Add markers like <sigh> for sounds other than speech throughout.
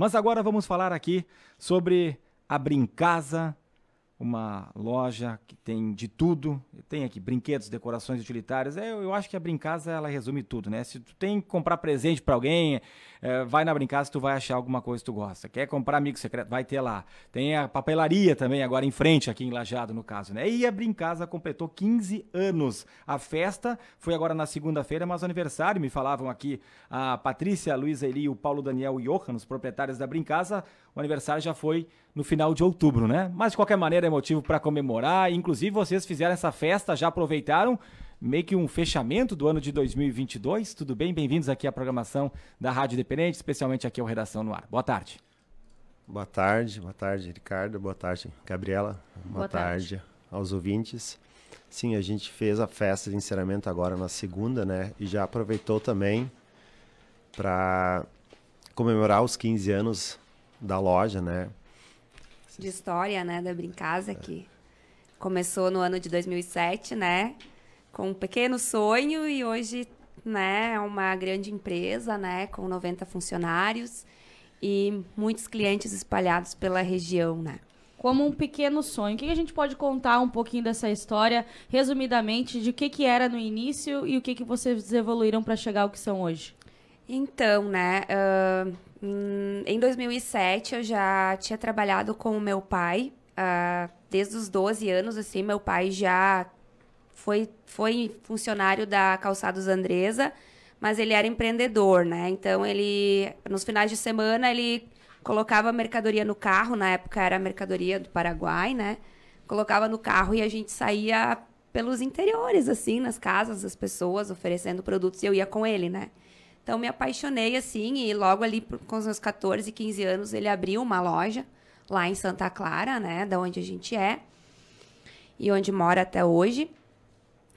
Mas agora vamos falar aqui sobre a Brincasa uma loja que tem de tudo. Tem aqui brinquedos, decorações utilitárias. É, eu, eu acho que a Brincasa ela resume tudo, né? Se tu tem que comprar presente para alguém, é, vai na Brincasa, tu vai achar alguma coisa que tu gosta. Quer comprar amigo secreto, vai ter lá. Tem a papelaria também agora em frente aqui em Lajado, no caso, né? E a Brincasa completou 15 anos. A festa foi agora na segunda-feira, mas o aniversário, me falavam aqui a Patrícia, a Luísa Eli, o Paulo Daniel e o Johan, os proprietários da Brincasa, o aniversário já foi no final de outubro, né? Mas de qualquer maneira é motivo para comemorar. Inclusive vocês fizeram essa festa, já aproveitaram meio que um fechamento do ano de 2022. Tudo bem? Bem-vindos aqui à programação da Rádio Independente, especialmente aqui ao Redação no Ar. Boa tarde. Boa tarde, boa tarde, Ricardo. Boa tarde, Gabriela. Boa, boa tarde. tarde aos ouvintes. Sim, a gente fez a festa de encerramento agora na segunda, né? E já aproveitou também para comemorar os 15 anos da loja, né? de história, né, da Brincasa, é. que começou no ano de 2007, né, com um pequeno sonho e hoje, né, é uma grande empresa, né, com 90 funcionários e muitos clientes espalhados pela região, né como um pequeno sonho. O que a gente pode contar um pouquinho dessa história, resumidamente, de o que, que era no início e o que, que vocês evoluíram para chegar ao que são hoje? Então, né, uh, Hum, em 2007, eu já tinha trabalhado com o meu pai. Uh, desde os 12 anos, assim, meu pai já foi, foi funcionário da Calçados Andresa, mas ele era empreendedor, né? Então, ele, nos finais de semana, ele colocava mercadoria no carro. Na época, era mercadoria do Paraguai, né? Colocava no carro e a gente saía pelos interiores, assim, nas casas das pessoas, oferecendo produtos. E eu ia com ele, né? Então me apaixonei assim e logo ali com os meus 14, 15 anos ele abriu uma loja lá em Santa Clara, né, da onde a gente é e onde mora até hoje.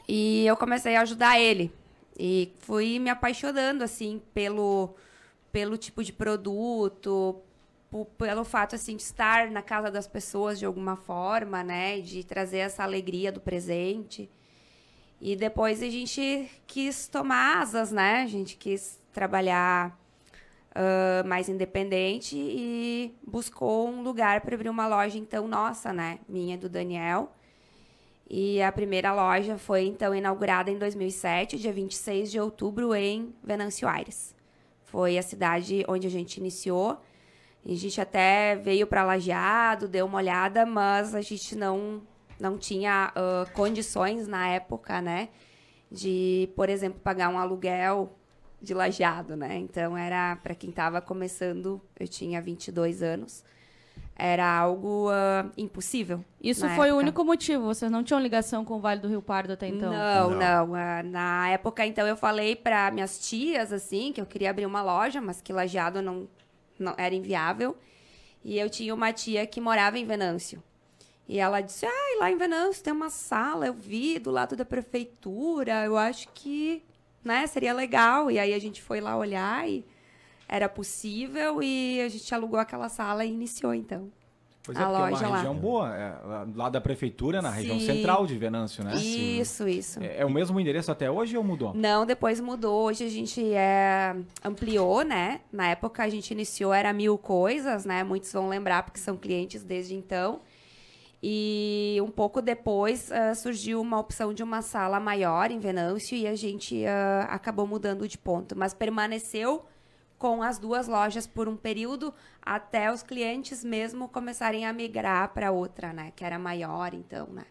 E eu comecei a ajudar ele e fui me apaixonando assim pelo pelo tipo de produto, pelo fato assim de estar na casa das pessoas de alguma forma, né, de trazer essa alegria do presente. E depois a gente quis tomar asas, né? A gente quis trabalhar uh, mais independente e buscou um lugar para abrir uma loja, então, nossa, né? Minha, do Daniel. E a primeira loja foi, então, inaugurada em 2007, dia 26 de outubro, em Venâncio Aires. Foi a cidade onde a gente iniciou. A gente até veio para Lajeado, deu uma olhada, mas a gente não, não tinha uh, condições na época, né? De, por exemplo, pagar um aluguel de Lajeado, né? Então era para quem estava começando, eu tinha 22 anos. Era algo uh, impossível. Isso foi época. o único motivo. Vocês não tinham ligação com o Vale do Rio Pardo até então? Não, não. não. Uh, na época, então, eu falei para minhas tias assim que eu queria abrir uma loja, mas que Lajeado não, não era inviável. E eu tinha uma tia que morava em Venâncio. E ela disse: "Ai, ah, lá em Venâncio tem uma sala, eu vi do lado da prefeitura. Eu acho que né? Seria legal. E aí a gente foi lá olhar e era possível e a gente alugou aquela sala e iniciou então. Pois é, a é, loja é uma lá. região boa, é, lá da prefeitura, na Sim. região central de Venâncio, né? Isso, Sim. isso. É, é, o mesmo endereço até hoje ou mudou? Não, depois mudou. Hoje a gente é, ampliou, né? Na época a gente iniciou, era mil coisas, né? Muitos vão lembrar, porque são clientes desde então. E um pouco depois uh, surgiu uma opção de uma sala maior em Venâncio e a gente uh, acabou mudando de ponto, mas permaneceu com as duas lojas por um período até os clientes mesmo começarem a migrar para outra, né, que era maior, então, né?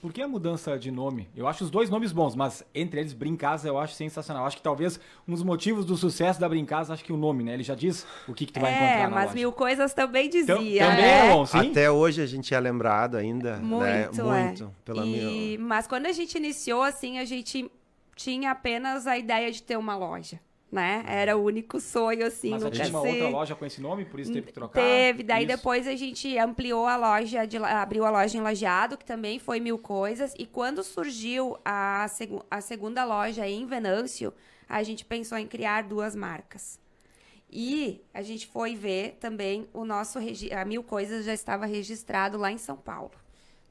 Por que a mudança de nome? Eu acho os dois nomes bons, mas entre eles Brincasa eu acho sensacional. Acho que talvez um dos motivos do sucesso da Brincasa, acho que o nome, né? Ele já diz o que, que tu vai é, encontrar É, mas mil coisas também dizia. Né? também é. é bom, sim. Até hoje a gente é lembrado ainda, muito, né? Muito, é. pela e... minha... Mas quando a gente iniciou assim, a gente tinha apenas a ideia de ter uma loja né? Era o único sonho, assim, Mas nunca tinha uma outra loja com esse nome, por isso teve que trocar? Teve, daí isso. depois a gente ampliou a loja, de, abriu a loja em Lajeado, que também foi mil coisas, e quando surgiu a, seg a segunda loja em Venâncio, a gente pensou em criar duas marcas. E a gente foi ver também o nosso... A Mil Coisas já estava registrado lá em São Paulo.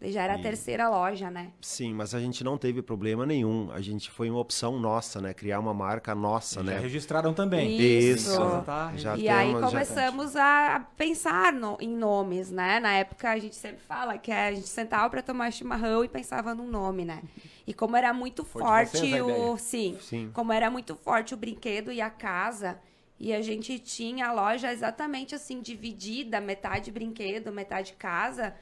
Já era e... a terceira loja, né? Sim, mas a gente não teve problema nenhum. A gente foi uma opção nossa, né? Criar uma marca nossa, e né? Já registraram também. Isso. Isso. Então, tá, já e aí começamos já... a pensar no, em nomes, né? Na época a gente sempre fala que é a gente sentava para tomar chimarrão e pensava num nome, né? E como era muito foi forte né, o. Sim, Sim. Como era muito forte o brinquedo e a casa. E a gente tinha a loja exatamente assim, dividida, metade brinquedo, metade casa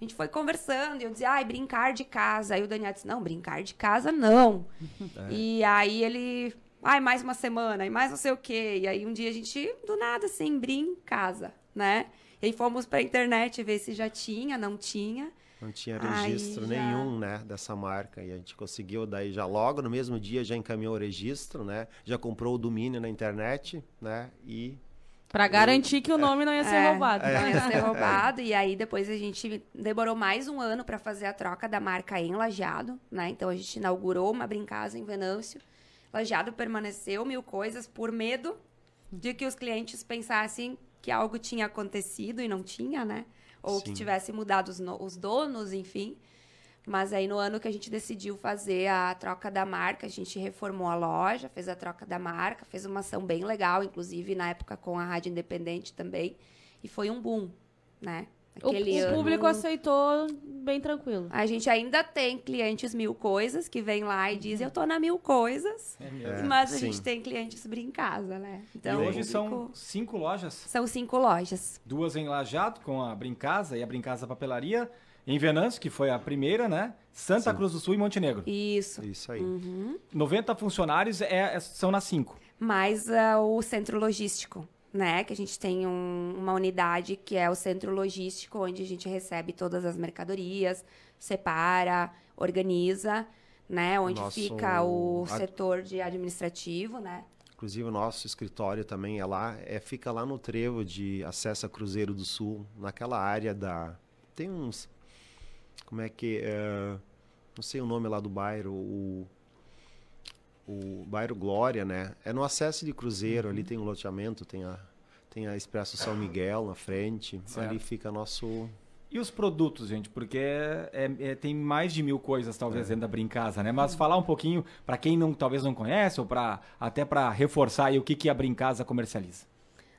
a gente foi conversando e eu dizia, ai, brincar de casa. Aí o Daniel disse, não, brincar de casa não. É. E aí ele, ai, mais uma semana, e mais não sei o quê. E aí um dia a gente, do nada, assim, brinca casa, né? E aí fomos pra internet ver se já tinha, não tinha. Não tinha registro nenhum, né, dessa marca. E a gente conseguiu, daí já logo no mesmo dia já encaminhou o registro, né? Já comprou o domínio na internet, né? E Pra garantir que o nome não ia ser é, é. roubado. É. Né? Não ia ser <laughs> roubado. E aí depois a gente demorou mais um ano para fazer a troca da marca em Lajeado, né? Então a gente inaugurou uma brincasa em Venâncio. Lajeado permaneceu mil coisas por medo de que os clientes pensassem que algo tinha acontecido e não tinha, né? Ou Sim. que tivesse mudado os, os donos, enfim. Mas aí no ano que a gente decidiu fazer a troca da marca, a gente reformou a loja, fez a troca da marca, fez uma ação bem legal, inclusive na época com a Rádio Independente também. E foi um boom, né? Aquele o, ano, público aceitou bem tranquilo. A gente ainda tem clientes mil coisas que vêm lá e dizem, uhum. eu tô na mil coisas. É, mas a é, gente tem clientes Brincasa, né? Então, e hoje público... são cinco lojas? São cinco lojas. Duas em Lajado com a Brincasa e a Brincasa Papelaria. Em Venâncio, que foi a primeira, né? Santa Sim. Cruz do Sul e Montenegro. Isso. Isso aí. Uhum. 90 funcionários é, é, são nas cinco. Mais uh, o centro logístico, né? Que a gente tem um, uma unidade que é o centro logístico, onde a gente recebe todas as mercadorias, separa, organiza, né? Onde Nosso... fica o Ad... setor de administrativo, né? Inclusive, o nosso escritório também é lá, é, fica lá no trevo de acesso a Cruzeiro do Sul, naquela área da. Tem uns como é que. É, não sei o nome lá do bairro, o. O bairro Glória, né? É no acesso de Cruzeiro, ali uhum. tem o um loteamento, tem a, tem a Expresso São Miguel na frente. Certo. Ali fica nosso. E os produtos, gente, porque é, é, é, tem mais de mil coisas talvez é. dentro da Brincasa, né? Mas falar um pouquinho para quem não, talvez não conhece ou para até para reforçar aí o que que a Brincasa comercializa.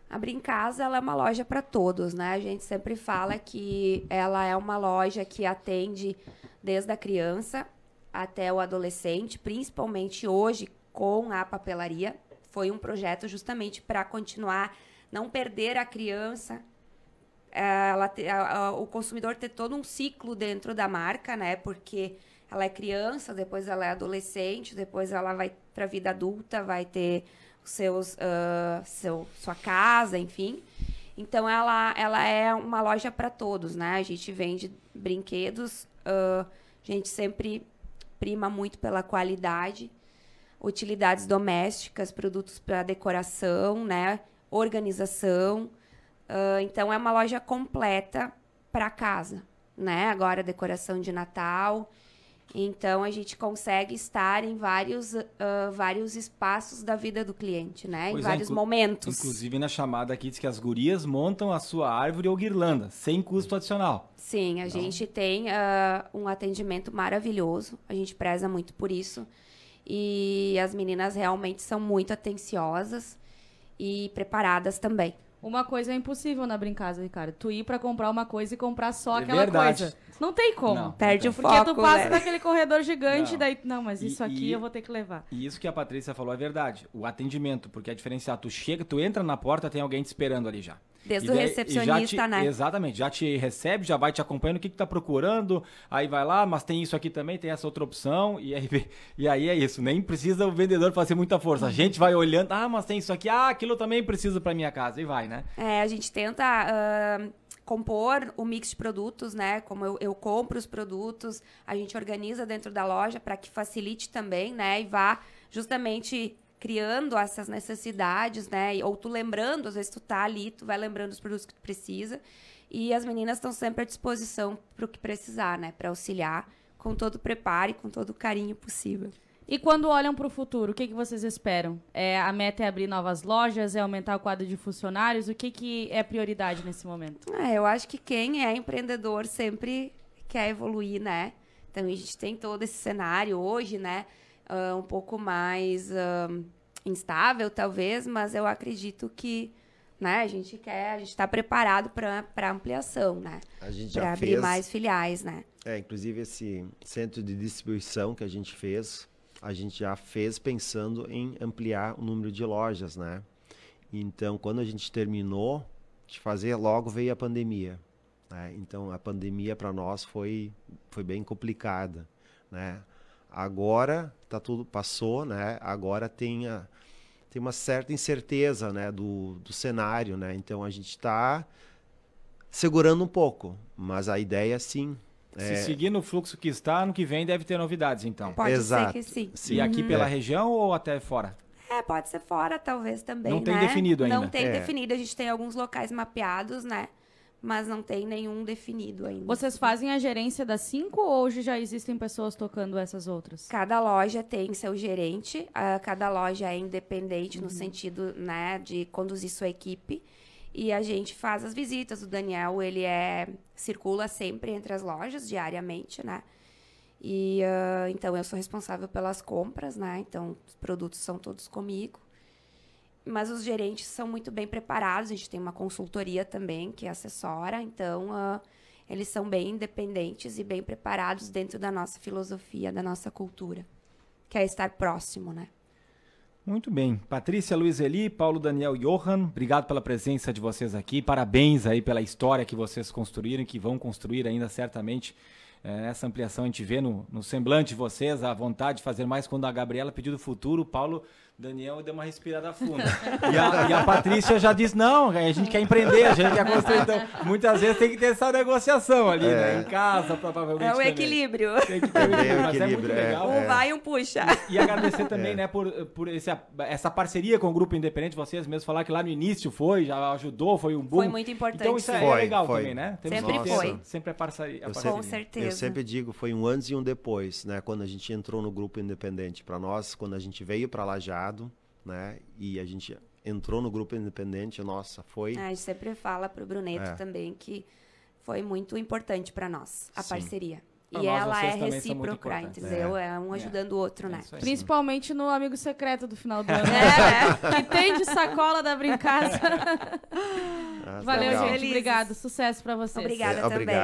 A Brincasa ela é uma loja para todos, né? A gente sempre fala que ela é uma loja que atende desde a criança até o adolescente, principalmente hoje com a papelaria. Foi um projeto justamente para continuar, não perder a criança, eh, ela, o consumidor ter todo um ciclo dentro da marca, né? Porque ela é criança, depois ela é adolescente, depois ela vai para a vida adulta, vai ter seus, uh, seu, sua casa, enfim. Então ela, ela é uma loja para todos, né? A gente vende brinquedos, uh, a gente sempre prima muito pela qualidade, utilidades domésticas, produtos para decoração, né? Organização. Uh, então é uma loja completa para casa, né? Agora decoração de Natal. Então a gente consegue estar em vários, uh, vários espaços da vida do cliente, né? Pois em é, vários inclu momentos. Inclusive na chamada aqui diz que as gurias montam a sua árvore ou guirlanda, sem custo adicional. Sim, a então... gente tem uh, um atendimento maravilhoso, a gente preza muito por isso. E as meninas realmente são muito atenciosas e preparadas também. Uma coisa é impossível na brincada, Ricardo. Tu ir para comprar uma coisa e comprar só é aquela verdade. coisa. Não tem como. Não, Perde o foco, Porque tu passa né? naquele corredor gigante não. daí, não, mas isso e, aqui e, eu vou ter que levar. E isso que a Patrícia falou é verdade. O atendimento, porque é diferenciar, tu chega, tu entra na porta, tem alguém te esperando ali já. Desde daí, o recepcionista, te, né? Exatamente, já te recebe, já vai te acompanhando, o que, que tá procurando, aí vai lá, mas tem isso aqui também, tem essa outra opção, e aí, <laughs> e aí é isso. Nem precisa o vendedor fazer muita força. A uhum. gente vai olhando, ah, mas tem isso aqui, ah, aquilo também precisa para minha casa, e vai, né? É, a gente tenta. Uh compor o mix de produtos, né? Como eu, eu, compro os produtos, a gente organiza dentro da loja para que facilite também, né? E vá justamente criando essas necessidades, né? Ou tu lembrando, às vezes tu tá ali, tu vai lembrando os produtos que tu precisa. E as meninas estão sempre à disposição para o que precisar, né? Para auxiliar com todo o preparo e com todo o carinho possível. E quando olham para o futuro, o que, que vocês esperam? É, a meta é abrir novas lojas? É aumentar o quadro de funcionários? O que, que é prioridade nesse momento? É, eu acho que quem é empreendedor sempre quer evoluir, né? Então, a gente tem todo esse cenário hoje, né? uh, um pouco mais uh, instável, talvez, mas eu acredito que né, a gente quer, a gente está preparado para ampliação, né? A gente já abrir fez... mais filiais, né? É, inclusive esse centro de distribuição que a gente fez, a gente já fez pensando em ampliar o número de lojas, né? Então, quando a gente terminou de fazer, logo veio a pandemia. Né? Então, a pandemia para nós foi, foi bem complicada, né? Agora tá tudo passou, né? Agora tem, a, tem uma certa incerteza, né, do, do cenário, né? Então a gente está segurando um pouco, mas a ideia sim. Se é... seguir no fluxo que está, ano que vem deve ter novidades, então. Pode Exato. ser que sim. sim. E aqui uhum. pela é. região ou até fora? É, pode ser fora, talvez também. Não né? tem definido ainda. Não tem é. definido. A gente tem alguns locais mapeados, né? mas não tem nenhum definido ainda. Vocês fazem a gerência das cinco ou hoje já existem pessoas tocando essas outras? Cada loja tem seu gerente, ah, cada loja é independente uhum. no sentido né, de conduzir sua equipe. E a gente faz as visitas. O Daniel, ele é circula sempre entre as lojas diariamente, né? E uh, então eu sou responsável pelas compras, né? Então os produtos são todos comigo mas os gerentes são muito bem preparados. A gente tem uma consultoria também que assessora, então uh, eles são bem independentes e bem preparados dentro da nossa filosofia, da nossa cultura, que é estar próximo, né? Muito bem. Patrícia, Luiz Eli, Paulo Daniel Johan, obrigado pela presença de vocês aqui. Parabéns aí pela história que vocês construíram, que vão construir ainda certamente. É, essa ampliação a gente vê no, no semblante de vocês, a vontade de fazer mais. Quando a Gabriela pediu do futuro, o Paulo Daniel deu uma respirada funda. <laughs> E a, e a, Patrícia já disse: não, a gente quer empreender, a gente quer construir. Então, muitas vezes tem que ter essa negociação ali, né? é. né? Em casa, provavelmente. É o também. equilíbrio. Tem que ter o é equilíbrio, mas é equilíbrio, é muito legal. É. Um vai e um puxa. E, e agradecer também, né, por, por esse, essa parceria com o Grupo Independente, vocês mesmos falaram que lá no início foi, já ajudou, foi um boom. Foi muito importante. Então isso foi, é legal foi. também, né? Temos sempre foi. Sempre é parceria. parceria. com certeza. Eu sempre digo, foi um antes e um depois, né? Quando a gente entrou no Grupo Independente. Para nós, quando a gente veio para lá já, mercado, né? E a gente entrou no grupo independente, nossa, foi. Ah, a gente sempre fala para o Bruneto é. também que foi muito importante para nós a Sim. parceria. e nós, ela é recíproca, entendeu? É. é. um é. ajudando o outro, é né? Principalmente no amigo secreto do final do <laughs> ano. é, né? né? Que tem de sacola da brincadeira <laughs> ah, Valeu, gente. Obrigado. Sucesso para vocês. Obrigada é, também. Obrigado.